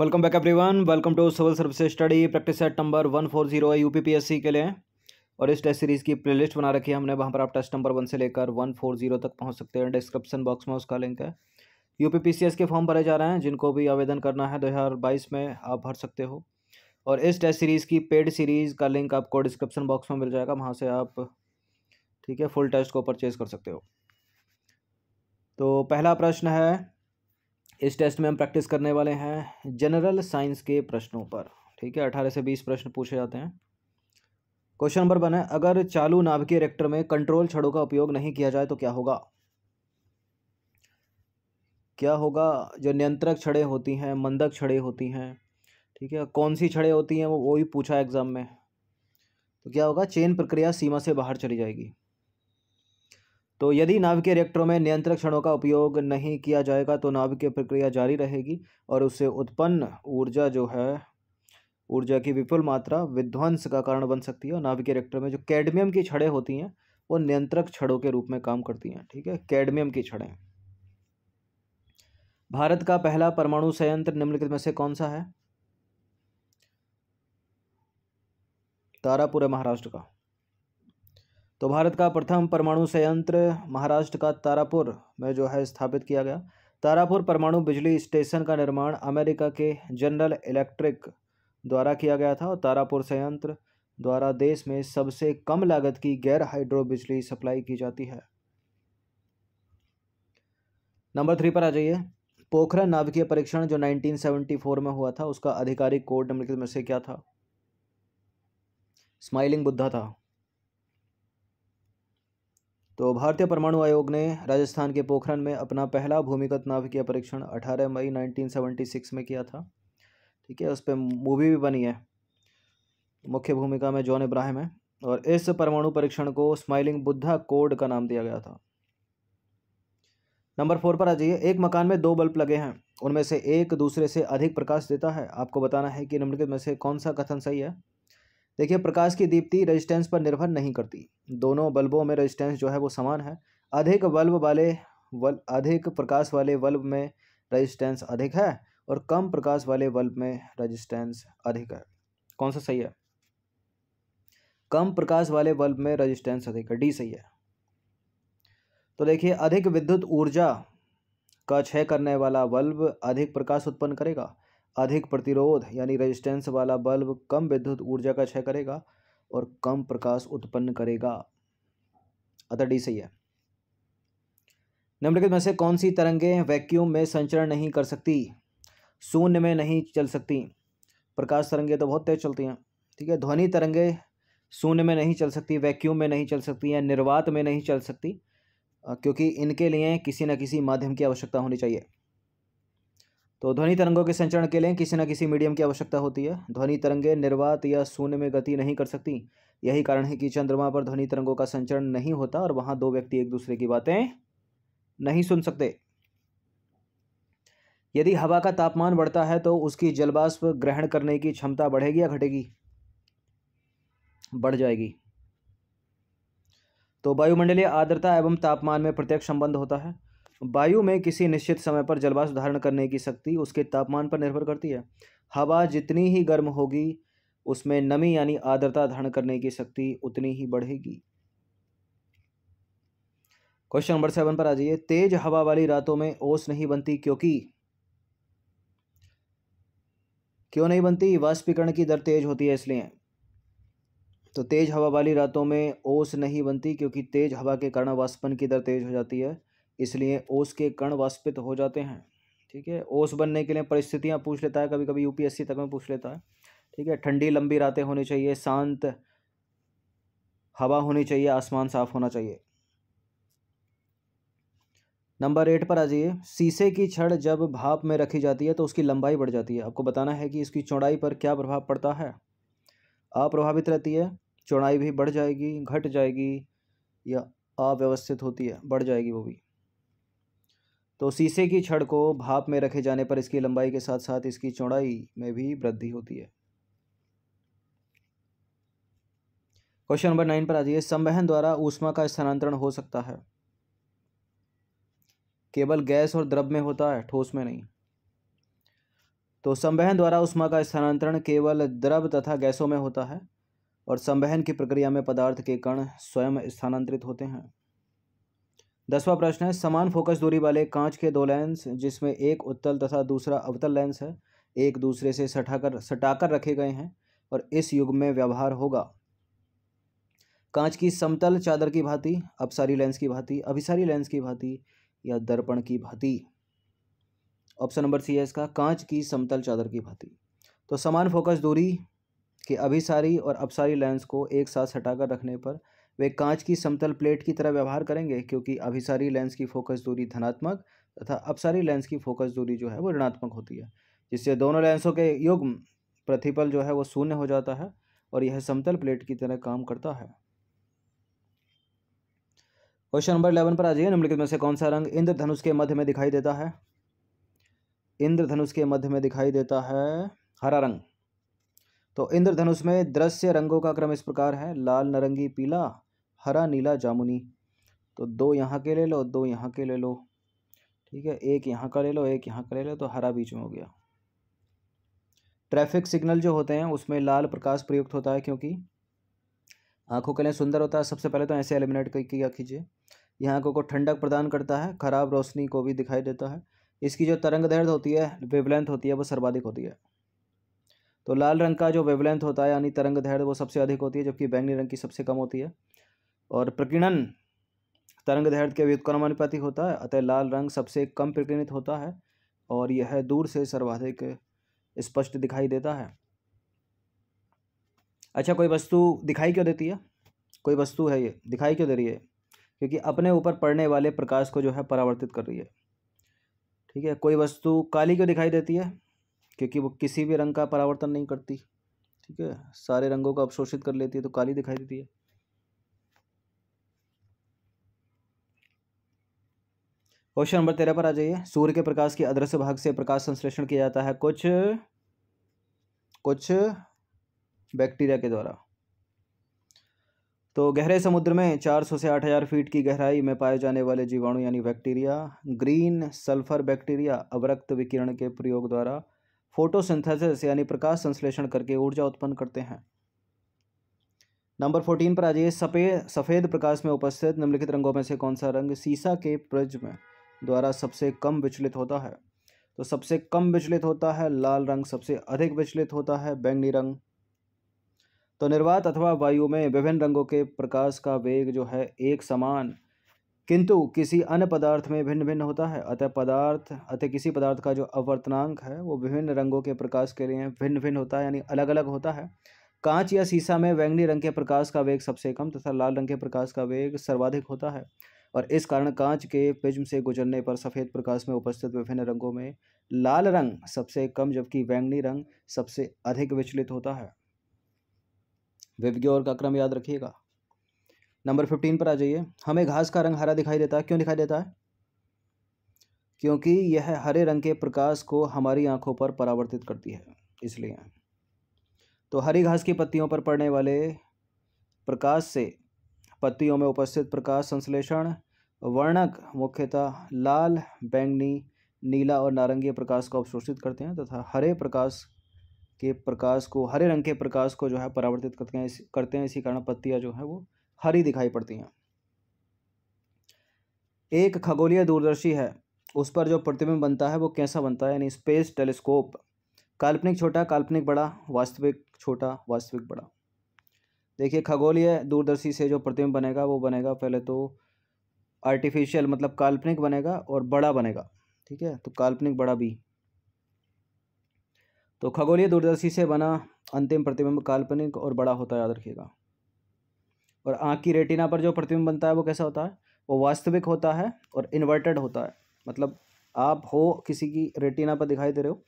welcome back everyone welcome to civil service study practice set number one four zero है सी के लिए और इस टेस्ट सीरीज़ की प्लेलिस्ट बना रखी है हमने वहाँ पर आप टेस्ट नंबर वन से लेकर वन फोर जीरो तक पहुँच सकते हैं डिस्क्रिप्शन बॉक्स में उसका लिंक है यू के फॉर्म भरे जा रहे हैं जिनको भी आवेदन करना है दो में आप भर सकते हो और इस टेस्ट सीरीज़ की पेड सीरीज़ का लिंक आपको डिस्क्रिप्शन बॉक्स में मिल जाएगा वहाँ से आप ठीक है फुल टेस्ट को परचेज़ कर सकते हो तो पहला प्रश्न है इस टेस्ट में हम प्रैक्टिस करने वाले हैं जनरल साइंस के प्रश्नों पर ठीक है अठारह से बीस प्रश्न पूछे जाते हैं क्वेश्चन नंबर वन है अगर चालू नाभिकीय रिएक्टर में कंट्रोल छड़ों का उपयोग नहीं किया जाए तो क्या होगा क्या होगा जो नियंत्रक छड़े होती हैं मंदक छड़े होती हैं ठीक है कौन सी छड़े होती हैं वो वो भी पूछा एग्ज़ाम में तो क्या होगा चेन प्रक्रिया सीमा से बाहर चली जाएगी तो यदि के रिएक्टरों में नियंत्रक क्षणों का उपयोग नहीं किया जाएगा तो की प्रक्रिया जारी रहेगी और उससे उत्पन्न ऊर्जा जो है ऊर्जा की विपुल मात्रा विध्वंस का कारण बन सकती है और के रिएक्टर में जो कैडमियम की छड़ें होती हैं वो नियंत्रक छड़ों के रूप में काम करती हैं ठीक है कैडमियम की छड़ें भारत का पहला परमाणु संयंत्र निम्नलिखित में से कौन सा है तारापुर महाराष्ट्र का तो भारत का प्रथम परमाणु संयंत्र महाराष्ट्र का तारापुर में जो है स्थापित किया गया तारापुर परमाणु बिजली स्टेशन का निर्माण अमेरिका के जनरल इलेक्ट्रिक द्वारा किया गया था और तारापुर संयंत्र द्वारा देश में सबसे कम लागत की गैर हाइड्रो बिजली सप्लाई की जाती है नंबर थ्री पर आ जाइए पोखरा नाभिकीय परीक्षण जो 1974 में हुआ था उसका आधिकारिक कोड निम्नलिखित में से क्या था स्माइलिंग बुद्धा था तो भारतीय परमाणु आयोग ने राजस्थान के पोखरण में अपना पहला भूमिगत नाभिकीय परीक्षण 18 मई 1976 में किया था ठीक है उस पर मूवी भी बनी है मुख्य भूमिका में जॉन इब्राहिम है और इस परमाणु परीक्षण को स्माइलिंग बुद्धा कोड का नाम दिया गया था नंबर फोर पर आ जाइए एक मकान में दो बल्ब लगे हैं उनमें से एक दूसरे से अधिक प्रकाश देता है आपको बताना है कि निम्नलिखित में से कौन सा कथन सही है देखिए प्रकाश की दीप्ति रेजिस्टेंस पर निर्भर नहीं करती दोनों बल्बों में रेजिस्टेंस जो है वो समान है अधिक बल्ब वाले वल अधिक प्रकाश वाले बल्ब में रेजिस्टेंस अधिक है और कम प्रकाश वाले बल्ब में रेजिस्टेंस अधिक है कौन सा सही है कम प्रकाश वाले बल्ब में रेजिस्टेंस अधिक है डी सही है तो देखिए अधिक विद्युत ऊर्जा का क्षय करने वाला बल्ब अधिक प्रकाश उत्पन्न करेगा अधिक प्रतिरोध यानी रेजिस्टेंस वाला बल्ब कम विद्युत ऊर्जा का क्षय करेगा और कम प्रकाश उत्पन्न करेगा अतः डी सही है निम्नलिखित में से कौन सी तरंगे वैक्यूम में संचरण नहीं कर सकती शून्य में नहीं चल सकती प्रकाश तरंगे तो बहुत तेज चलती हैं ठीक है ध्वनि तरंगे शून्य में नहीं चल सकती वैक्यूम में नहीं चल सकती या निर्वात में नहीं चल सकती क्योंकि इनके लिए किसी न किसी माध्यम की आवश्यकता होनी चाहिए तो ध्वनि तरंगों के संचरण के लिए किसी न किसी मीडियम की आवश्यकता होती है ध्वनि तरंगे निर्वात या शून्य में गति नहीं कर सकती यही कारण है कि चंद्रमा पर ध्वनि तरंगों का संचरण नहीं होता और वहां दो व्यक्ति एक दूसरे की बातें नहीं सुन सकते यदि हवा का तापमान बढ़ता है तो उसकी जलवाष्प ग्रहण करने की क्षमता बढ़ेगी या घटेगी बढ़ जाएगी तो वायुमंडलीय आर्द्रता एवं तापमान में प्रत्यक्ष संबंध होता है वायु में किसी निश्चित समय पर जलवाष्प धारण करने की शक्ति उसके तापमान पर निर्भर करती है हवा जितनी ही गर्म होगी उसमें नमी यानी आर्द्रता धारण करने की शक्ति उतनी ही बढ़ेगी क्वेश्चन नंबर सेवन पर आ जाइए तेज हवा वाली रातों में ओस नहीं बनती क्योंकि क्यों नहीं बनती वाष्पीकरण की दर तेज होती है इसलिए तो तेज हवा वाली रातों में ओस नहीं बनती क्योंकि तेज हवा के कारण वाष्पन की दर तेज हो जाती है इसलिए ओस के कण वाष्पित हो जाते हैं ठीक है ओस बनने के लिए परिस्थितियाँ पूछ लेता है कभी कभी यूपीएससी तक में पूछ लेता है ठीक है ठंडी लंबी रातें होनी चाहिए शांत हवा होनी चाहिए आसमान साफ होना चाहिए नंबर एट पर आ जाइए शीशे की छड़ जब भाप में रखी जाती है तो उसकी लंबाई बढ़ जाती है आपको बताना है कि इसकी चौड़ाई पर क्या प्रभाव पड़ता है अप्रभावित रहती है चौड़ाई भी बढ़ जाएगी घट जाएगी या अव्यवस्थित होती है बढ़ जाएगी वो भी तो शीशे की छड़ को भाप में रखे जाने पर इसकी लंबाई के साथ साथ इसकी चौड़ाई में भी वृद्धि होती है क्वेश्चन नंबर नाइन पर आ जाइए संवहन द्वारा ऊष्मा का स्थानांतरण हो सकता है केवल गैस और द्रव में होता है ठोस में नहीं तो संवहन द्वारा ऊष्मा का स्थानांतरण केवल द्रव तथा गैसों में होता है और संवहन की प्रक्रिया में पदार्थ के कण स्वयं स्थानांतरित होते हैं दसवां प्रश्न है समान फोकस दूरी वाले कांच के दो लेंस जिसमें एक उत्तल तथा दूसरा अवतल लेंस है एक दूसरे से सटाकर सटाकर रखे गए हैं और इस युग में व्यवहार होगा कांच की समतल चादर की भांति अपसारी लेंस की भांति अभिसारी लेंस की भांति या दर्पण की भांति ऑप्शन नंबर सी है इसका कांच की समतल चादर की भांति तो समान फोकस दूरी के अभिसारी और अपसारी लेंस को एक साथ सटाकर रखने पर वे कांच की समतल प्लेट की तरह व्यवहार करेंगे क्योंकि अभिसारी लेंस की फोकस दूरी धनात्मक तथा अपसारी लेंस की फोकस दूरी जो है वो ऋणात्मक होती है जिससे दोनों लेंसों के युग प्रतिपल जो है वो शून्य हो जाता है और यह समतल प्लेट की तरह काम करता है क्वेश्चन नंबर इलेवन पर आ जाइए निम्नलिखित में से कौन सा रंग इंद्रधनुष के मध्य में दिखाई देता है इंद्रधनुष के मध्य में दिखाई देता है हरा रंग तो इंद्रधनुष में दृश्य रंगों का क्रम इस प्रकार है लाल नारंगी पीला हरा नीला जामुनी तो दो यहाँ के ले लो दो यहाँ के ले लो ठीक है एक यहाँ का ले लो एक यहाँ का ले लो तो हरा बीच में हो गया ट्रैफिक सिग्नल जो होते हैं उसमें लाल प्रकाश प्रयुक्त होता है क्योंकि आँखों के लिए सुंदर होता है सबसे पहले तो ऐसे एलिमिनेट कर किया कीजिए यह आँखों को ठंडक प्रदान करता है खराब रोशनी को भी दिखाई देता है इसकी जो तरंग दर्द होती है वेवलेंथ होती है वो सर्वाधिक होती है तो लाल रंग का जो वेवलेंथ होता है यानी तरंग दर्द वो सबसे अधिक होती है जबकि बैंगनी रंग की सबसे कम होती है और प्रकीर्णन तरंग दैर्घ्य के व्युत्क्रम होता है अतः लाल रंग सबसे कम प्रकीर्णित होता है और यह दूर से सर्वाधिक स्पष्ट दिखाई देता है अच्छा कोई वस्तु दिखाई क्यों देती है कोई वस्तु है ये दिखाई क्यों दे रही है क्योंकि अपने ऊपर पड़ने वाले प्रकाश को जो है परावर्तित कर रही है ठीक है कोई वस्तु काली क्यों दिखाई देती है क्योंकि वो किसी भी रंग का परावर्तन नहीं करती ठीक है सारे रंगों को अवशोषित कर लेती है तो काली दिखाई देती है क्वेश्चन नंबर तेरह पर आ जाइए सूर्य के प्रकाश के अदृश्य भाग से प्रकाश संश्लेषण किया जाता है कुछ कुछ बैक्टीरिया के द्वारा तो गहरे समुद्र में 400 से 8000 फीट की गहराई में पाए जाने वाले जीवाणु यानी बैक्टीरिया ग्रीन सल्फर बैक्टीरिया अवरक्त विकिरण के प्रयोग द्वारा फोटोसिंथेसिस यानी प्रकाश संश्लेषण करके ऊर्जा उत्पन्न करते हैं नंबर फोर्टीन पर आ जाइए सफ़ेद सफ़ेद प्रकाश में उपस्थित निम्नलिखित रंगों में से कौन सा रंग सीसा के प्रज में द्वारा सबसे कम विचलित होता है तो सबसे कम विचलित होता है लाल रंग सबसे अधिक विचलित होता है बैंगनी रंग तो निर्वात अथवा वायु में विभिन्न रंगों के प्रकाश का वेग जो है एक समान किंतु किसी अन्य पदार्थ में भिन्न भिन्न होता है अतः पदार्थ अतः किसी पदार्थ का जो अवर्तनांक है वो विभिन्न रंगों के प्रकाश के लिए भिन्न भिन्न होता है यानी अलग अलग होता है कांच या शीशा में बैंगनी रंग के प्रकाश का वेग सबसे कम तथा लाल रंग के प्रकाश का वेग सर्वाधिक होता है और इस कारण कांच के प्रिज्म से गुजरने पर सफ़ेद प्रकाश में उपस्थित विभिन्न रंगों में लाल रंग सबसे कम जबकि बैंगनी रंग सबसे अधिक विचलित होता है विवग्योर का क्रम याद रखिएगा नंबर फिफ्टीन पर आ जाइए हमें घास का रंग हरा दिखाई देता है क्यों दिखाई देता है क्योंकि यह हरे रंग के प्रकाश को हमारी आंखों पर परावर्तित करती है इसलिए तो हरी घास की पत्तियों पर पड़ने वाले प्रकाश से पत्तियों में उपस्थित प्रकाश संश्लेषण वर्णक मुख्यतः लाल बैंगनी नीला और नारंगी प्रकाश को अवशोषित करते हैं तथा तो हरे प्रकाश के प्रकाश को हरे रंग के प्रकाश को जो है परावर्तित करते हैं करते हैं इसी कारण पत्तियाँ जो है वो हरी दिखाई पड़ती हैं एक खगोलीय दूरदर्शी है उस पर जो प्रतिबिंब बनता है वो कैसा बनता है यानी स्पेस टेलीस्कोप काल्पनिक छोटा काल्पनिक बड़ा वास्तविक छोटा वास्तविक बड़ा देखिए खगोलीय दूरदर्शी से जो प्रतिबिंब बनेगा वो बनेगा पहले तो आर्टिफिशियल मतलब काल्पनिक बनेगा और बड़ा बनेगा ठीक है तो काल्पनिक बड़ा भी तो खगोलीय दूरदर्शी से बना अंतिम प्रतिबिंब काल्पनिक और बड़ा होता है याद रखिएगा और आँख की रेटिना पर जो प्रतिबिंब बनता है वो कैसा होता है वो वास्तविक होता है और इन्वर्टेड होता है मतलब आप हो किसी की रेटिना पर दिखाई दे रहे हो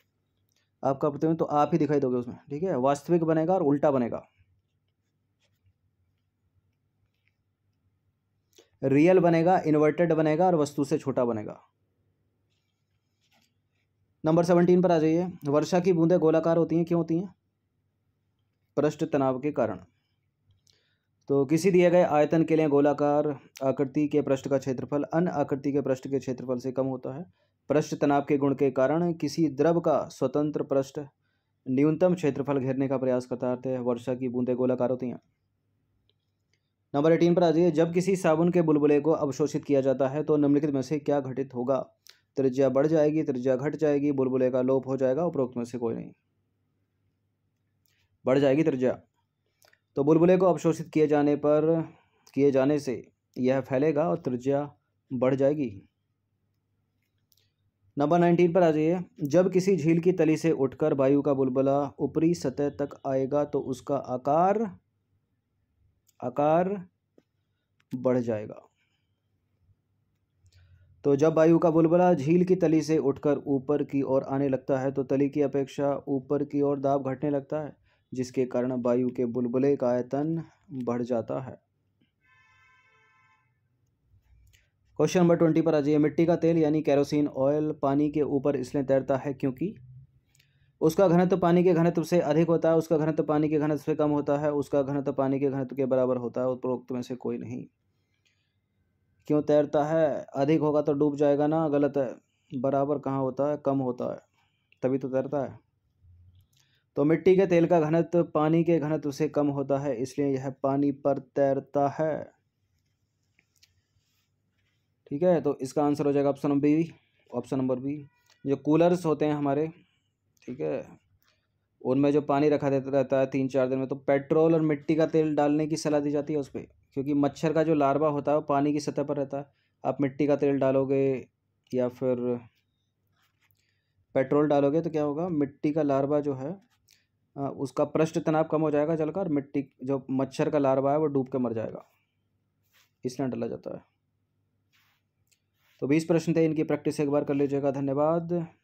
आपका प्रतिबिंब तो आप ही दिखाई दोगे उसमें ठीक है वास्तविक बनेगा और उल्टा बनेगा रियल बनेगा इन्वर्टेड बनेगा और वस्तु से छोटा बनेगा नंबर सेवनटीन पर आ जाइए वर्षा की बूंदें गोलाकार होती हैं क्यों होती हैं पृष्ठ तनाव के कारण तो किसी दिए गए आयतन के लिए गोलाकार आकृति के पृष्ठ का क्षेत्रफल अन्य आकृति के पृष्ठ के क्षेत्रफल से कम होता है पृष्ठ तनाव के गुण के कारण किसी द्रव का स्वतंत्र पृष्ठ न्यूनतम क्षेत्रफल घेरने का प्रयास करता है वर्षा की बूंदें गोलाकार होती हैं नंबर एटीन पर आ जाइए जब किसी साबुन के बुलबुले को अवशोषित किया जाता है तो निम्नलिखित में से क्या घटित होगा त्रिज्या बढ़ जाएगी त्रिज्या घट जाएगी बुलबुले का लोप हो जाएगा उपरोक्त में से कोई नहीं बढ़ जाएगी त्रिज्या तो बुलबुले को अवशोषित किए जाने पर किए जाने से यह फैलेगा और त्रिज्या बढ़ जाएगी नंबर नाइनटीन पर आ जाइए जब किसी झील की तली से उठकर वायु का बुलबुला ऊपरी सतह तक आएगा तो उसका आकार आकार बढ़ जाएगा तो जब वायु का बुलबुला झील की तली से उठकर ऊपर की ओर आने लगता है तो तली की अपेक्षा ऊपर की ओर दाब घटने लगता है जिसके कारण वायु के बुलबुले का आयतन बढ़ जाता है क्वेश्चन नंबर ट्वेंटी पर आ जाइए मिट्टी का तेल यानी कैरोसिन ऑयल पानी के ऊपर इसलिए तैरता है क्योंकि उसका घनत्व पानी के घनत्व से अधिक होता है उसका घनत्व पानी के घनत्व से कम होता है उसका घनत्व पानी के घनत्व के बराबर होता है उपरोक्त में से कोई नहीं क्यों तैरता है अधिक होगा तो डूब जाएगा ना गलत है बराबर कहाँ होता है कम होता है तभी तो तैरता है तो मिट्टी के तेल का घनत्व पानी के घनत्व से कम होता है इसलिए यह पानी पर तैरता है ठीक है तो इसका आंसर हो जाएगा option number B option number B जो कूलर्स होते हैं हमारे ठीक है उनमें जो पानी रखा देता रहता है तीन चार दिन में तो पेट्रोल और मिट्टी का तेल डालने की सलाह दी जाती है उस पर क्योंकि मच्छर का जो लार्वा होता है वो पानी की सतह पर रहता है आप मिट्टी का तेल डालोगे या फिर पेट्रोल डालोगे तो क्या होगा मिट्टी का लार्वा जो है उसका पृष्ठ तनाव कम हो जाएगा जल का और मिट्टी जो मच्छर का लार्वा है वो डूब के मर जाएगा इसलिए डाला जाता है तो बीस प्रश्न थे इनकी प्रैक्टिस एक बार कर लीजिएगा धन्यवाद